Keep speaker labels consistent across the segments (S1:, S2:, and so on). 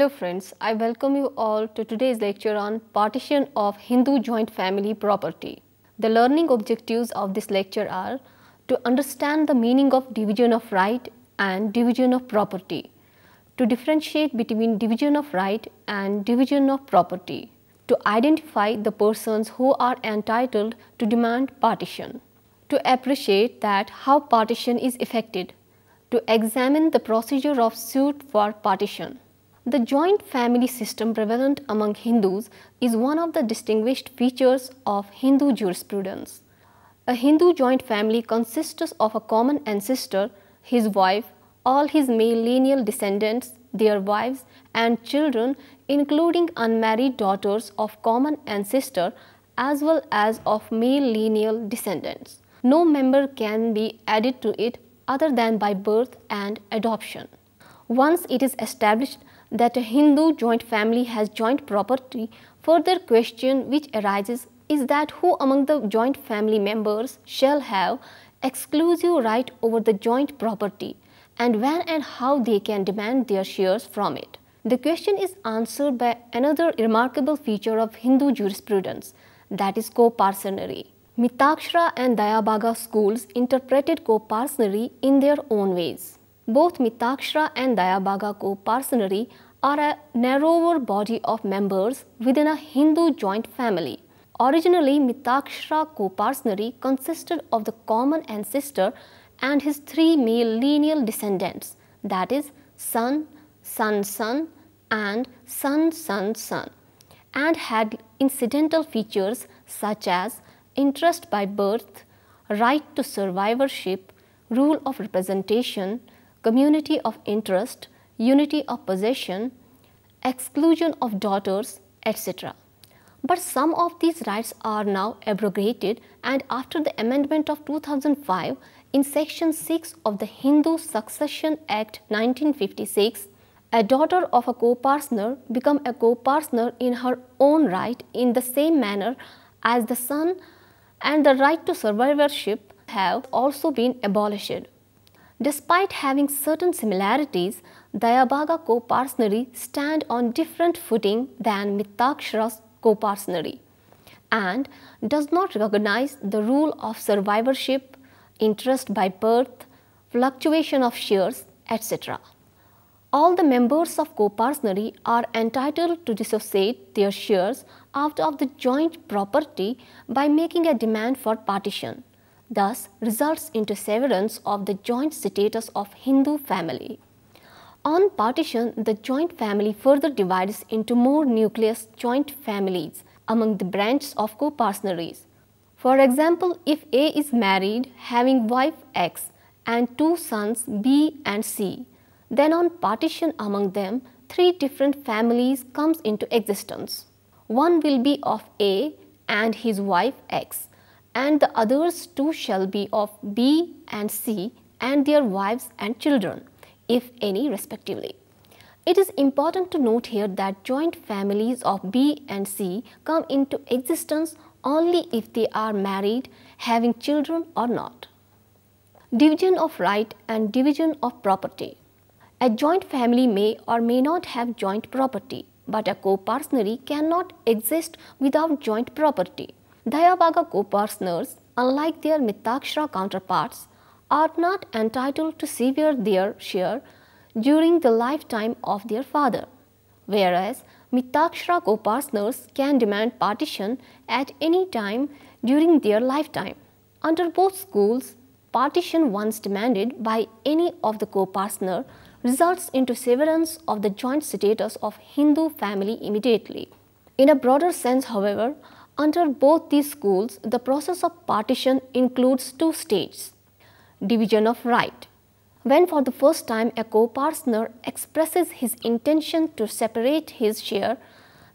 S1: Hello friends, I welcome you all to today's lecture on partition of Hindu joint family property. The learning objectives of this lecture are to understand the meaning of division of right and division of property, to differentiate between division of right and division of property, to identify the persons who are entitled to demand partition, to appreciate that how partition is effected, to examine the procedure of suit for partition. The joint family system prevalent among Hindus is one of the distinguished features of Hindu jurisprudence. A Hindu joint family consists of a common ancestor, his wife, all his male lineal descendants, their wives and children including unmarried daughters of common ancestor as well as of male lineal descendants. No member can be added to it other than by birth and adoption. Once it is established that a Hindu joint family has joint property, further question which arises is that who among the joint family members shall have exclusive right over the joint property and when and how they can demand their shares from it. The question is answered by another remarkable feature of Hindu jurisprudence, that is coparcenary. Mitakshra and Dayabhaga schools interpreted coparcenary in their own ways. Both Mitakshra and Dayabhaga co parsonry are a narrower body of members within a Hindu joint family. Originally, Mitakshra co consisted of the common ancestor and his three male lineal descendants, that is, son, son-son and son-son-son, and had incidental features such as interest by birth, right to survivorship, rule of representation, community of interest, unity of possession, exclusion of daughters, etc. But some of these rights are now abrogated and after the amendment of 2005 in section 6 of the Hindu Succession Act 1956, a daughter of a co-partner become a co-partner in her own right in the same manner as the son and the right to survivorship have also been abolished. Despite having certain similarities, Dayabhaga Koparsnari stand on different footing than Mittakshara's Koparsnari and does not recognize the rule of survivorship, interest by birth, fluctuation of shares, etc. All the members of Koparsnari are entitled to dissociate their shares out of the joint property by making a demand for partition thus results into severance of the joint status of Hindu family. On partition, the joint family further divides into more nucleus joint families among the branches of co copartnership. For example, if A is married having wife X and two sons B and C, then on partition among them, three different families comes into existence. One will be of A and his wife X and the others two shall be of B and C and their wives and children, if any respectively. It is important to note here that joint families of B and C come into existence only if they are married, having children or not. Division of right and division of property. A joint family may or may not have joint property, but a co-partnership cannot exist without joint property. Dayabhaga co-partners, unlike their mitakshra counterparts, are not entitled to sever their share during the lifetime of their father, whereas mitakshra co-partners can demand partition at any time during their lifetime. Under both schools, partition once demanded by any of the co-partner results into severance of the joint status of Hindu family immediately. In a broader sense, however, under both these schools, the process of partition includes two stages. Division of right. When for the first time a co-parsoner expresses his intention to separate his share,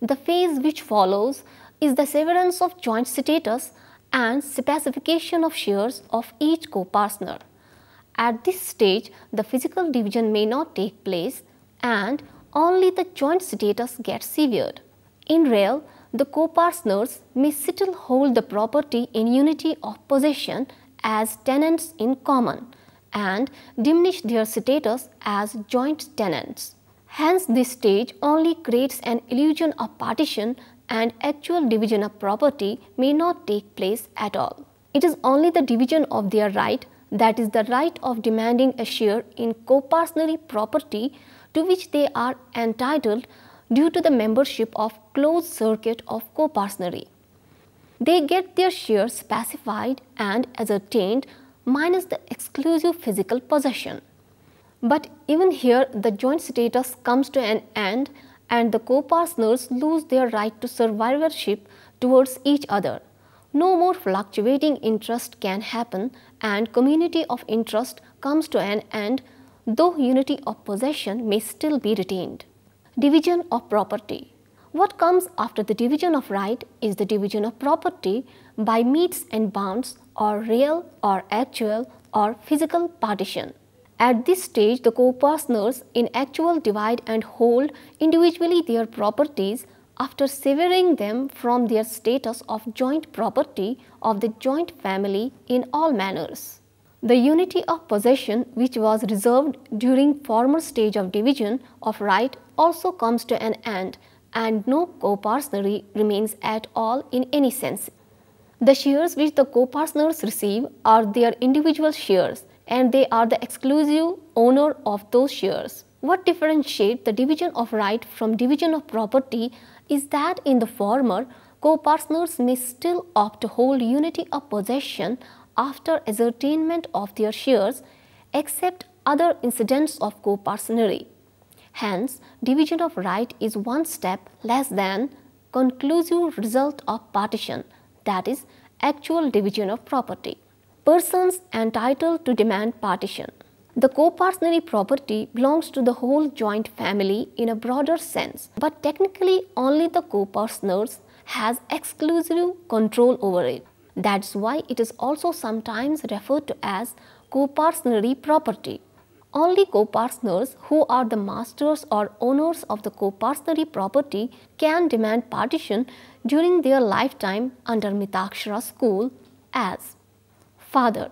S1: the phase which follows is the severance of joint status and specification of shares of each co-parsoner. At this stage, the physical division may not take place and only the joint status gets severed. In real, the co-partners may still hold the property in unity of possession as tenants in common and diminish their status as joint tenants. Hence, this stage only creates an illusion of partition and actual division of property may not take place at all. It is only the division of their right, that is the right of demanding a share in co partnership property to which they are entitled due to the membership of closed circuit of coparcenary. They get their share specified and ascertained minus the exclusive physical possession. But even here the joint status comes to an end and the co-partners lose their right to survivorship towards each other. No more fluctuating interest can happen and community of interest comes to an end though unity of possession may still be retained. Division of property. What comes after the division of right is the division of property by meets and bounds or real or actual or physical partition. At this stage, the co-partners in actual divide and hold individually their properties after severing them from their status of joint property of the joint family in all manners. The unity of possession which was reserved during former stage of division of right also comes to an end and no copartner remains at all in any sense. The shares which the co-partners receive are their individual shares and they are the exclusive owner of those shares. What differentiates the division of right from division of property is that in the former, co-partners may still opt to hold unity of possession after ascertainment of their shares except other incidents of co partnership Hence, division of right is one step less than conclusive result of partition, that is, actual division of property. Persons entitled to demand partition. The copartnership property belongs to the whole joint family in a broader sense, but technically only the co-partners has exclusive control over it. That's why it is also sometimes referred to as copartnership property. Only co-partners who are the masters or owners of the co-partnery property can demand partition during their lifetime under Mitakshara school as father.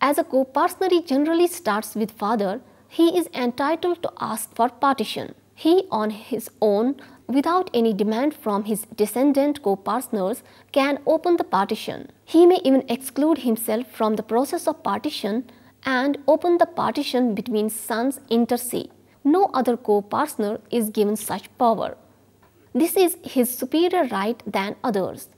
S1: As a co-partnery generally starts with father, he is entitled to ask for partition. He on his own without any demand from his descendant co-partners can open the partition. He may even exclude himself from the process of partition and open the partition between sons inter se. No other co-partner is given such power. This is his superior right than others.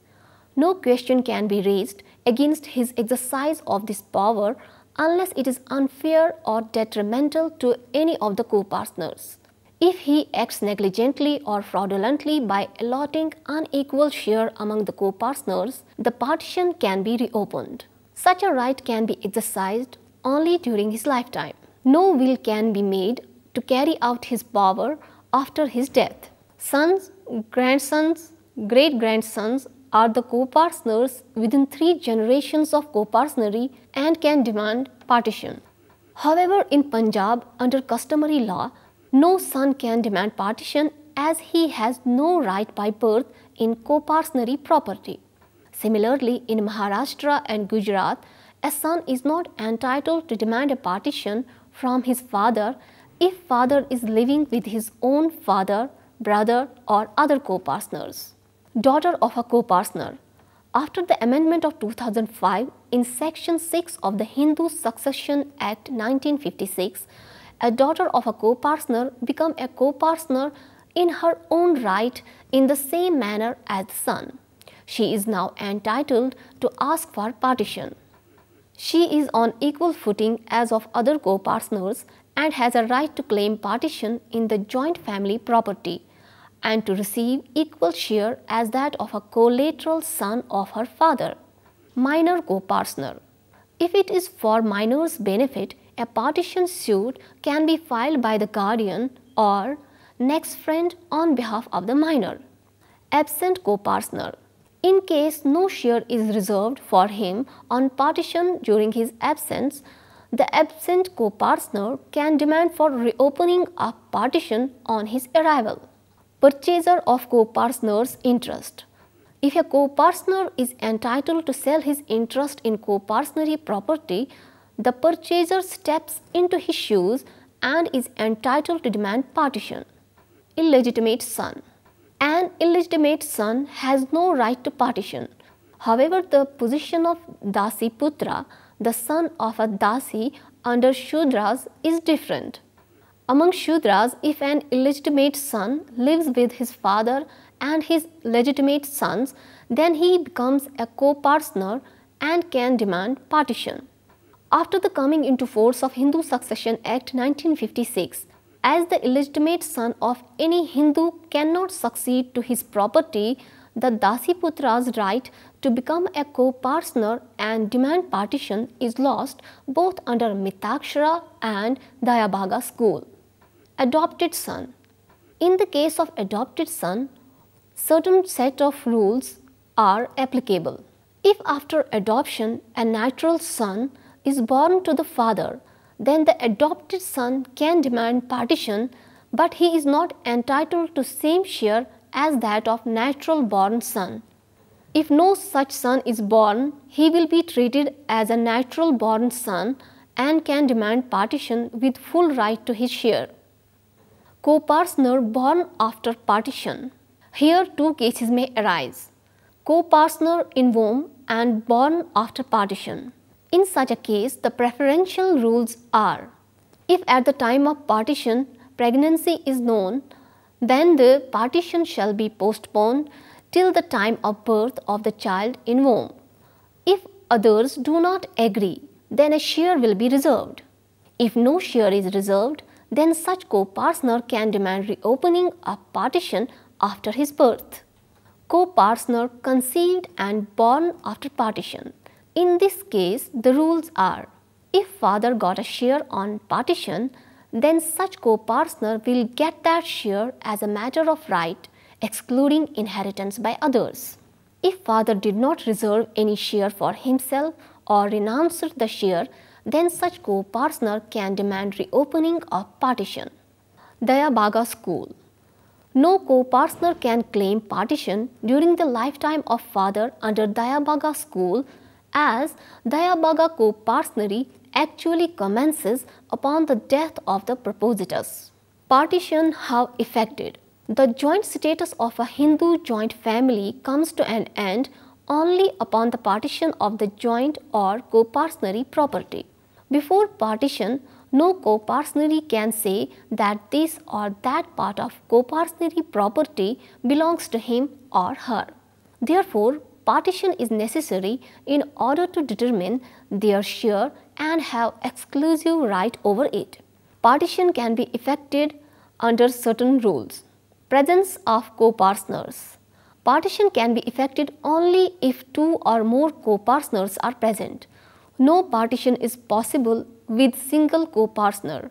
S1: No question can be raised against his exercise of this power unless it is unfair or detrimental to any of the co-partners. If he acts negligently or fraudulently by allotting unequal share among the co-partners, the partition can be reopened. Such a right can be exercised only during his lifetime. No will can be made to carry out his power after his death. Sons, grandsons, great-grandsons are the co-partners within three generations of co-partnery and can demand partition. However, in Punjab, under customary law, no son can demand partition as he has no right by birth in co-partnery property. Similarly, in Maharashtra and Gujarat, a son is not entitled to demand a partition from his father if father is living with his own father, brother or other co-partners. Daughter of a co-partner after the amendment of 2005 in Section 6 of the Hindu Succession Act 1956, a daughter of a co-partner become a co-partner in her own right in the same manner as the son. She is now entitled to ask for partition. She is on equal footing as of other co-partners and has a right to claim partition in the joint family property and to receive equal share as that of a collateral son of her father. Minor co-partner If it is for minor's benefit, a partition suit can be filed by the guardian or next friend on behalf of the minor. Absent co-partner in case no share is reserved for him on partition during his absence, the absent co-partner can demand for reopening a partition on his arrival. Purchaser of co-partner's interest. If a co-partner is entitled to sell his interest in co-partnery property, the purchaser steps into his shoes and is entitled to demand partition. Illegitimate son. An illegitimate son has no right to partition. However, the position of Dasi Putra, the son of a Dasi under Shudras, is different. Among Shudras, if an illegitimate son lives with his father and his legitimate sons, then he becomes a co-partner and can demand partition. After the coming into force of Hindu Succession Act 1956, as the illegitimate son of any Hindu cannot succeed to his property, the Dasiputras right to become a co-partner and demand partition is lost both under Mitakshara and Dayabhaga school. Adopted son. In the case of adopted son, certain set of rules are applicable. If after adoption a natural son is born to the father, then the adopted son can demand partition but he is not entitled to same share as that of natural born son. If no such son is born, he will be treated as a natural born son and can demand partition with full right to his share. Co-partner born after partition. Here two cases may arise. Co-partner in womb and born after partition. In such a case, the preferential rules are if at the time of partition pregnancy is known, then the partition shall be postponed till the time of birth of the child in womb. If others do not agree, then a share will be reserved. If no share is reserved, then such co-partner can demand reopening of partition after his birth. Co-partner conceived and born after partition. In this case, the rules are if father got a share on partition, then such co-partner will get that share as a matter of right, excluding inheritance by others. If father did not reserve any share for himself or renounced the share, then such co-partner can demand reopening of partition. Dayabaga School No co-partner can claim partition during the lifetime of father under Dayabaga School as Dayabaga co-parsonary actually commences upon the death of the propositors. Partition how effected? The joint status of a Hindu joint family comes to an end only upon the partition of the joint or co property. Before partition, no co can say that this or that part of co property belongs to him or her. Therefore, partition is necessary in order to determine their share and have exclusive right over it. Partition can be effected under certain rules. Presence of co-partners. Partition can be effected only if two or more co-partners are present. No partition is possible with single co-partner.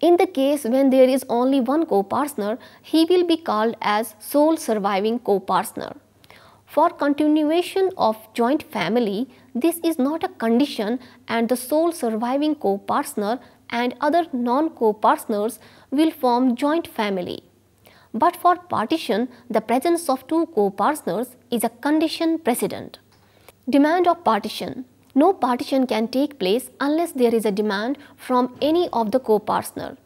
S1: In the case when there is only one co-partner, he will be called as sole surviving co-partner. For continuation of joint family, this is not a condition and the sole surviving co-partner and other non-co-partners will form joint family. But for partition, the presence of two co-partners is a condition precedent. Demand of partition. No partition can take place unless there is a demand from any of the co-partner.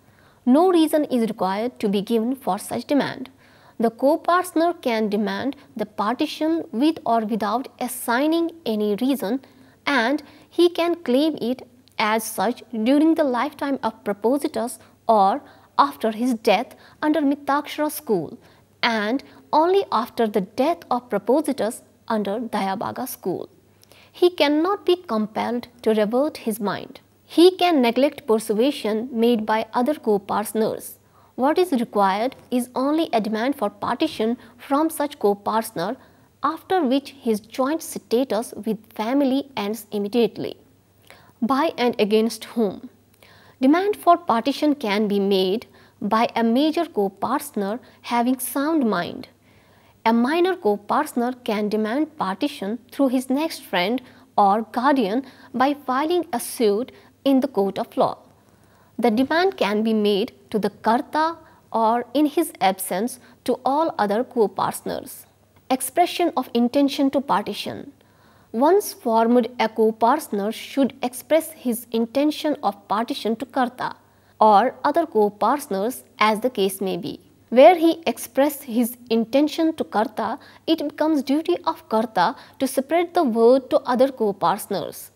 S1: No reason is required to be given for such demand the co-partner can demand the partition with or without assigning any reason and he can claim it as such during the lifetime of propositors or after his death under Mitakshara school and only after the death of propositors under Dayabhaga school. He cannot be compelled to revert his mind. He can neglect persuasion made by other co-partners. What is required is only a demand for partition from such co-partner after which his joint status with family ends immediately. By and against whom? Demand for partition can be made by a major co-partner having sound mind. A minor co-partner can demand partition through his next friend or guardian by filing a suit in the court of law. The demand can be made to the karta or in his absence to all other co-partners. Expression of intention to partition. Once formed a co-partner should express his intention of partition to karta or other co-partners as the case may be. Where he expressed his intention to karta, it becomes duty of karta to spread the word to other co-partners.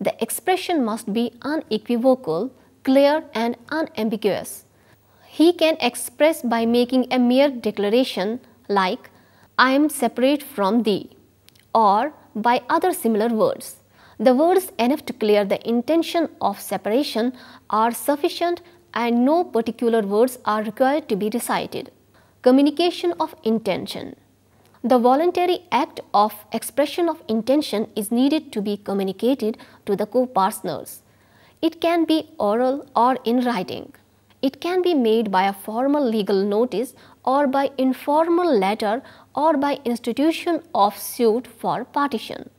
S1: The expression must be unequivocal, clear and unambiguous he can express by making a mere declaration like, I am separate from thee, or by other similar words. The words enough to clear the intention of separation are sufficient and no particular words are required to be recited. Communication of intention. The voluntary act of expression of intention is needed to be communicated to the co-partners. It can be oral or in writing. It can be made by a formal legal notice or by informal letter or by institution of suit for partition.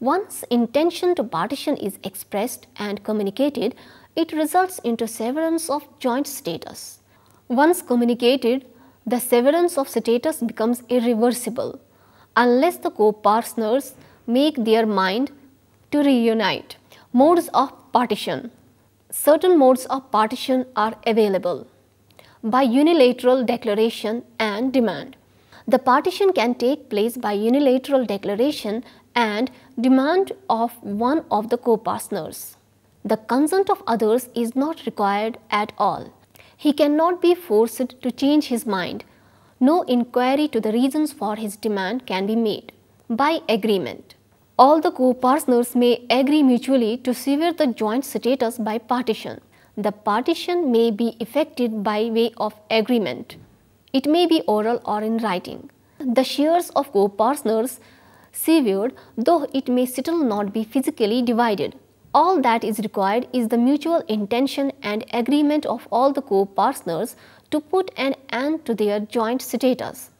S1: Once intention to partition is expressed and communicated, it results into severance of joint status. Once communicated, the severance of status becomes irreversible unless the co-partners make their mind to reunite. Modes of partition certain modes of partition are available by unilateral declaration and demand. The partition can take place by unilateral declaration and demand of one of the co-partners. The consent of others is not required at all. He cannot be forced to change his mind. No inquiry to the reasons for his demand can be made. By agreement, all the co-partners may agree mutually to sever the joint status by partition. The partition may be effected by way of agreement. It may be oral or in writing. The shares of co-partners severed, though it may still not be physically divided. All that is required is the mutual intention and agreement of all the co-partners to put an end to their joint status.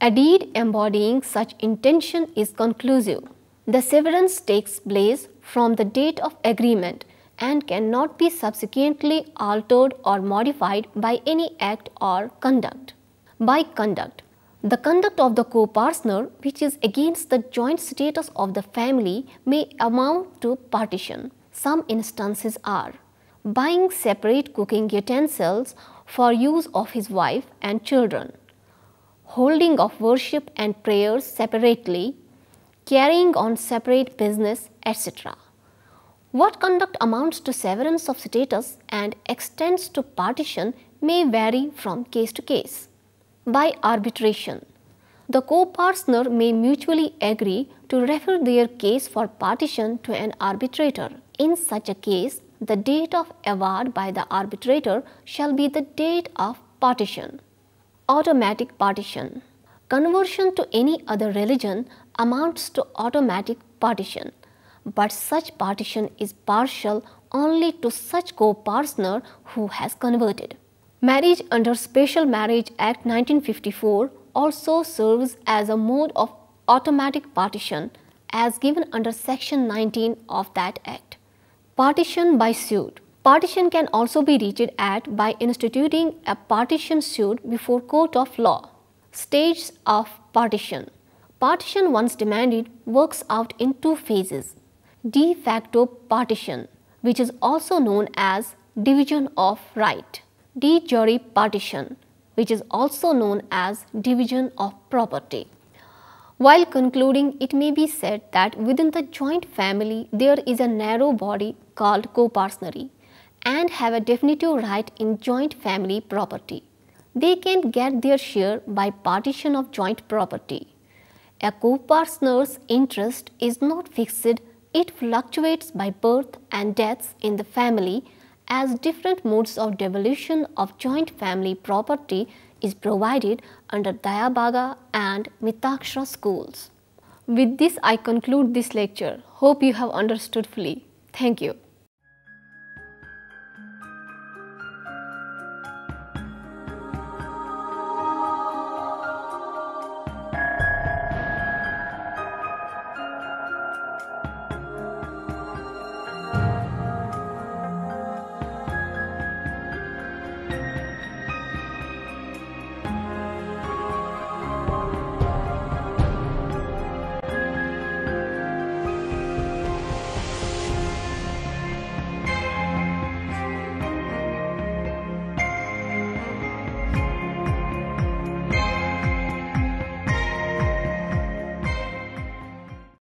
S1: A deed embodying such intention is conclusive. The severance takes place from the date of agreement and cannot be subsequently altered or modified by any act or conduct. By conduct, the conduct of the co-partner which is against the joint status of the family may amount to partition. Some instances are buying separate cooking utensils for use of his wife and children, holding of worship and prayers separately, carrying on separate business, etc. What conduct amounts to severance of status and extends to partition may vary from case to case. By arbitration, the co-partner may mutually agree to refer their case for partition to an arbitrator. In such a case, the date of award by the arbitrator shall be the date of partition. Automatic partition. Conversion to any other religion amounts to automatic partition, but such partition is partial only to such co-partner who has converted. Marriage under Special Marriage Act 1954 also serves as a mode of automatic partition as given under section 19 of that act. Partition by suit. Partition can also be reached at by instituting a partition suit before court of law. Stages of partition. Partition once demanded works out in two phases. De facto partition, which is also known as division of right. De jure partition, which is also known as division of property. While concluding, it may be said that within the joint family, there is a narrow body called coparcenary and have a definitive right in joint family property. They can get their share by partition of joint property. A co-partner's interest is not fixed, it fluctuates by birth and deaths in the family as different modes of devolution of joint family property is provided under Dayabaga and Mitaksha schools. With this I conclude this lecture. Hope you have understood fully. Thank you.